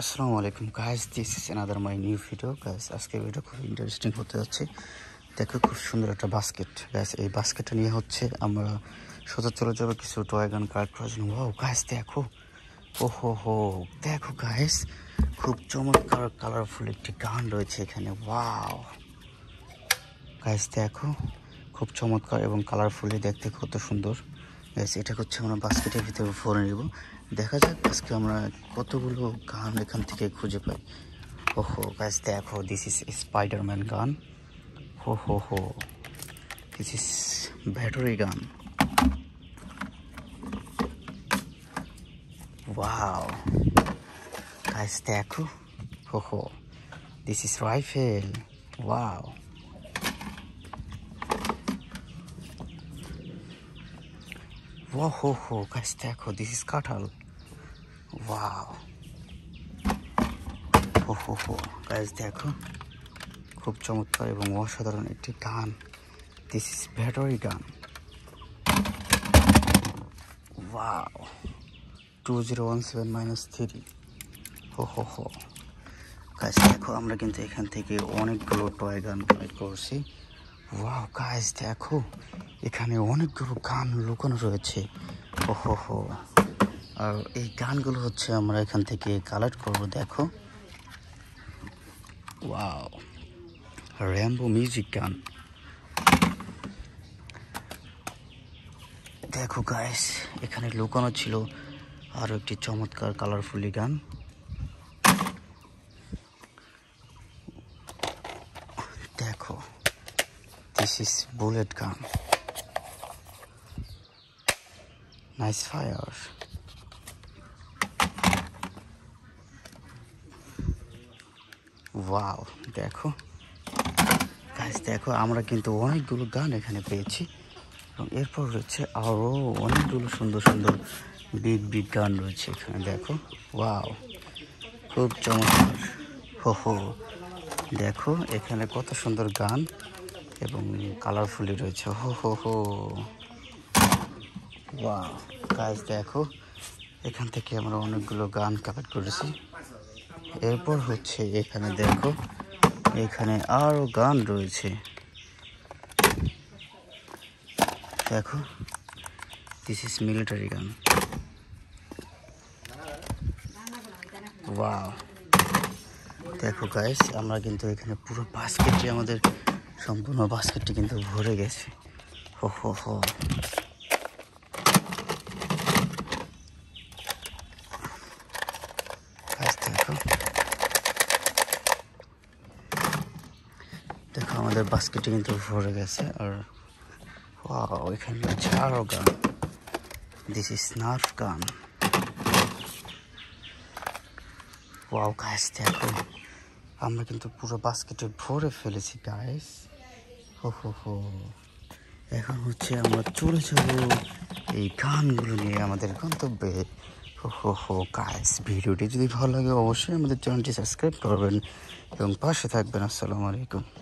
আসসালামু আলাইকুম guys this is another my new video guys আজকে ভিডিও খুব ইন্টারেস্টিং হতে যাচ্ছে দেখো খুব সুন্দর একটা বাস্কেট গ্যাস এই বাস্কেটটা নিয়ে হচ্ছে আমরা সোজা চলে যাবো কিছু টয় গান কার্ড করার জন্য ও গাইজ দেখো ও হো হো দেখো গাইজ খুব চমৎকার কালারফুল একটি গান রয়েছে এখানে ওয়াও গাইজ দেখো খুব চমৎকার এবং কালারফুলি দেখতে কত সুন্দর গ্যাস এটা হচ্ছে আমরা বাস্কেটের ভিতরে ভরে নেব দেখা যাক আজকে আমরা কতগুলো গান এখান থেকে খুঁজে পাই ওহো গাছ দেখো দিস ইস স্পাইডারম্যান গান হো হো হো this is battery gun wow গাছ দেখো হো হো this is rifle wow Whoa, ho, ho, guys, দেখো this is কাঁঠাল wow হো হো হো গাইজ দেখো খুব চমৎকার এবং অসাধারণ একটি gun this is battery gun wow two zero one seven minus three হো হো হো গাছ দেখো আমরা কিন্তু এখান থেকে অনেকগুলো টয় গান কালেক্ট করছি ওয়াও গাইস দেখো এখানে অনেকগুলো গান লুকানো রয়েছে ওহো হো আর এই গানগুলো হচ্ছে আমরা এখান থেকে কালেক্ট করব দেখো ওয়াও র্যাম্বো মিউজিক গান দেখো গাইস এখানে লুকানো ছিল আরও একটি চমৎকার কালারফুলি গান দেখো This is bullet gun. Nice fire. Wow দেখো গাছ দেখো আমরা কিন্তু অনেকগুলো গান এখানে পেয়েছি এবং এরপর রয়েছে আরও অনেকগুলো সুন্দর সুন্দর বিগ বিগ গান রয়েছে এখানে দেখো ওয়াও খুব চমৎকার হো হো দেখো এখানে কত সুন্দর গান এবং কালারফুলি রয়েছে হো হো হো বা কাজ দেখো এখান থেকে আমরা অনেকগুলো গান কালেক্ট করেছি এরপর হচ্ছে এখানে দেখো এখানে আরও গান রয়েছে দেখো দিস ইজ মিলিটারি গান দেখো গাইস আমরা কিন্তু এখানে পুরো বাস্কেটটি আমাদের সম্পূর্ণ বাস্কেটটি কিন্তু ভরে গেছে হো হো হো দেখো আমাদের বাস্কেটে কিন্তু ভরে গেছে আর ওইখানে রয়েছে আরও গান দিস ইজ নার্ভ গান ও গাছ দেখো আমরা কিন্তু পুরো বাস্কেটে ভরে ফেলেছি গাইস এখন হচ্ছে আমরা চলে যাব এই গানগুলো নিয়ে আমাদের গন্তব্যে হো হো গাইস ভিডিওটি যদি ভালো লাগে অবশ্যই আমাদের চ্যানেলটি সাবস্ক্রাইব করবেন এবং পাশে থাকবেন আসসালামু আলাইকুম